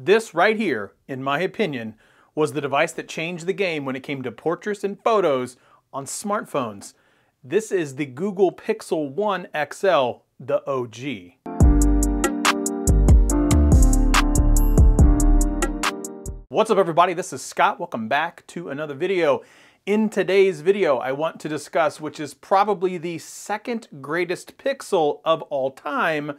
This right here, in my opinion, was the device that changed the game when it came to portraits and photos on smartphones. This is the Google Pixel 1 XL, the OG. What's up everybody, this is Scott. Welcome back to another video. In today's video, I want to discuss, which is probably the second greatest pixel of all time,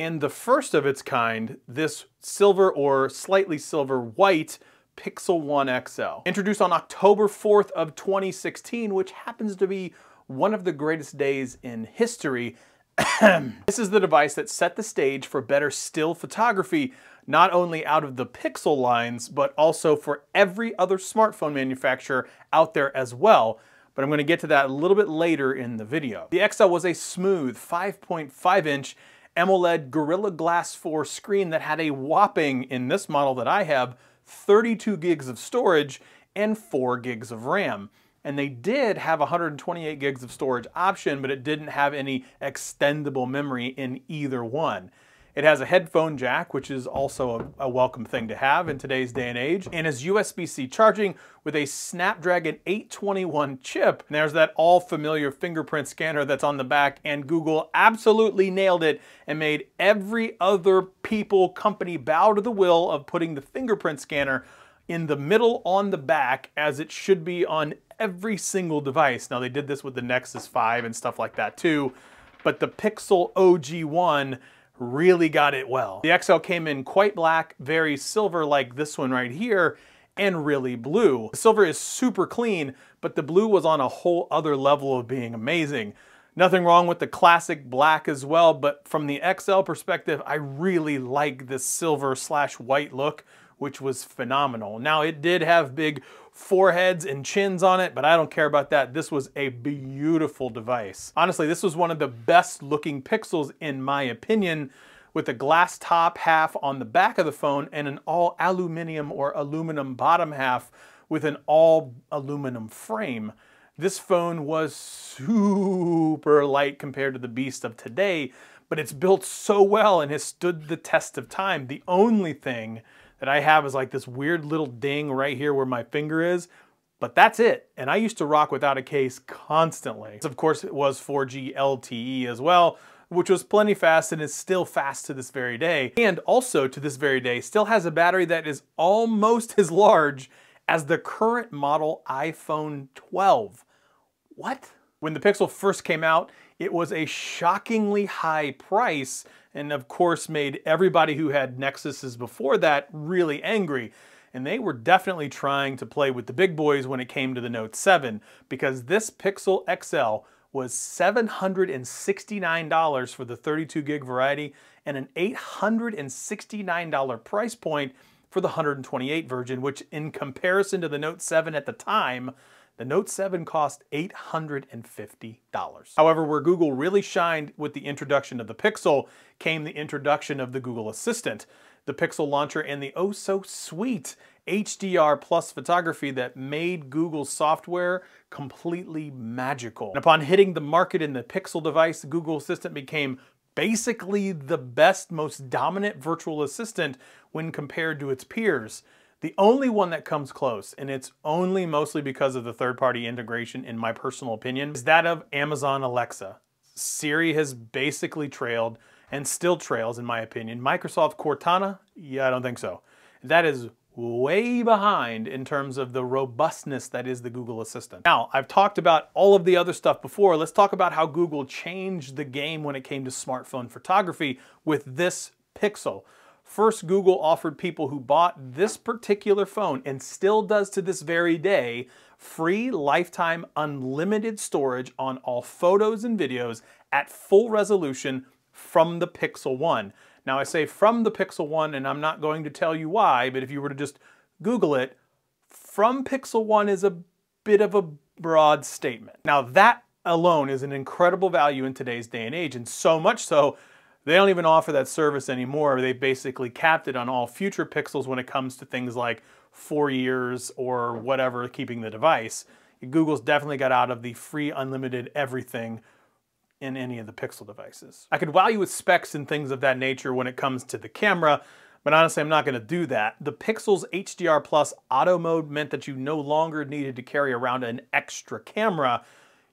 and the first of its kind, this silver or slightly silver white Pixel 1 XL. Introduced on October 4th of 2016, which happens to be one of the greatest days in history. this is the device that set the stage for better still photography, not only out of the Pixel lines, but also for every other smartphone manufacturer out there as well but I'm gonna get to that a little bit later in the video. The XL was a smooth 5.5 inch AMOLED Gorilla Glass 4 screen that had a whopping, in this model that I have, 32 gigs of storage and 4 gigs of RAM. And they did have 128 gigs of storage option, but it didn't have any extendable memory in either one. It has a headphone jack, which is also a, a, welcome thing to have in today's day and age, and is USB-C charging with a Snapdragon 821 chip. And there's that all familiar fingerprint scanner that's on the back, and Google absolutely nailed it and made every other people company bow to the will of putting the fingerprint scanner in the middle on the back as it should be on every single device. Now they did this with the Nexus 5 and stuff like that too, but the Pixel OG1 really got it well. The XL came in quite black, very silver like this one right here, and really blue. The silver is super clean, but the blue was on a whole other level of being amazing. Nothing wrong with the classic black as well, but from the XL perspective, I really like this silver slash white look, which was phenomenal. Now it did have big foreheads and chins on it, but I don't care about that. This was a beautiful device. Honestly, this was one of the best looking Pixels in my opinion with a glass top half on the back of the phone and an all aluminum or aluminum bottom half with an all aluminum frame. This phone was super light compared to the beast of today, but it's built so well and has stood the test of time. The only thing that I have is like this weird little ding right here where my finger is, but that's it. And I used to rock without a case constantly. of course, it was 4G LTE as well, which was plenty fast and is still fast to this very day. And also to this very day, still has a battery that is almost as large as the current model iPhone 12. What? When the Pixel first came out, it was a shockingly high price and of course made everybody who had Nexuses before that really angry. And they were definitely trying to play with the big boys when it came to the Note 7 because this Pixel XL was $769 for the 32 gig variety and an $869 price point for the 128 version, which in comparison to the Note 7 at the time the Note 7 cost $850. However, where Google really shined with the introduction of the Pixel came the introduction of the Google Assistant, the Pixel launcher, and the oh so sweet HDR plus photography that made Google software completely magical. And upon hitting the market in the Pixel device, Google Assistant became basically the best, most dominant virtual assistant when compared to its peers. The only one that comes close, and it's only mostly because of the third-party integration in my personal opinion, is that of Amazon Alexa. Siri has basically trailed, and still trails in my opinion. Microsoft Cortana? Yeah, I don't think so. That is way behind in terms of the robustness that is the Google Assistant. Now, I've talked about all of the other stuff before. Let's talk about how Google changed the game when it came to smartphone photography with this Pixel. First, Google offered people who bought this particular phone, and still does to this very day, free lifetime unlimited storage on all photos and videos at full resolution from the Pixel 1. Now I say from the Pixel 1, and I'm not going to tell you why, but if you were to just Google it, from Pixel 1 is a bit of a broad statement. Now that alone is an incredible value in today's day and age, and so much so they don't even offer that service anymore. They basically capped it on all future Pixels when it comes to things like four years or whatever keeping the device. Google's definitely got out of the free unlimited everything in any of the Pixel devices. I could wow you with specs and things of that nature when it comes to the camera, but honestly, I'm not gonna do that. The Pixel's HDR Plus auto mode meant that you no longer needed to carry around an extra camera,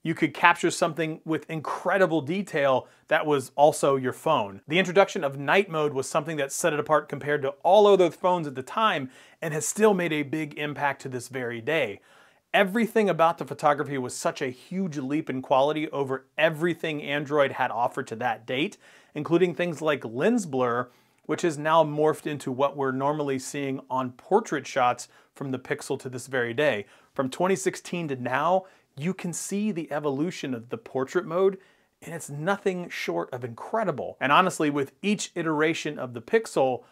you could capture something with incredible detail that was also your phone. The introduction of night mode was something that set it apart compared to all other phones at the time and has still made a big impact to this very day. Everything about the photography was such a huge leap in quality over everything Android had offered to that date, including things like lens blur, which has now morphed into what we're normally seeing on portrait shots from the Pixel to this very day. From 2016 to now, you can see the evolution of the portrait mode and it's nothing short of incredible. And honestly, with each iteration of the Pixel,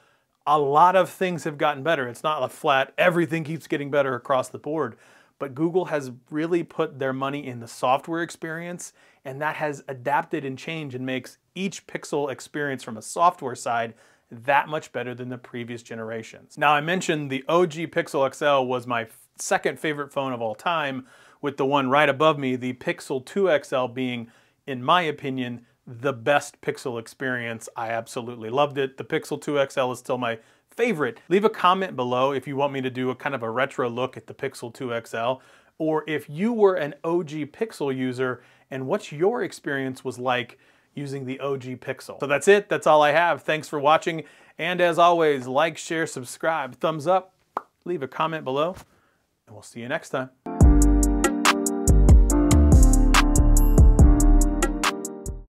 a lot of things have gotten better. It's not a flat, everything keeps getting better across the board, but Google has really put their money in the software experience, and that has adapted and changed and makes each Pixel experience from a software side that much better than the previous generations. Now, I mentioned the OG Pixel XL was my second favorite phone of all time, with the one right above me, the Pixel 2 XL being, in my opinion, the best Pixel experience. I absolutely loved it. The Pixel 2 XL is still my favorite. Leave a comment below if you want me to do a kind of a retro look at the Pixel 2 XL, or if you were an OG Pixel user and what your experience was like using the OG Pixel. So that's it, that's all I have. Thanks for watching, and as always, like, share, subscribe, thumbs up, leave a comment below, and we'll see you next time.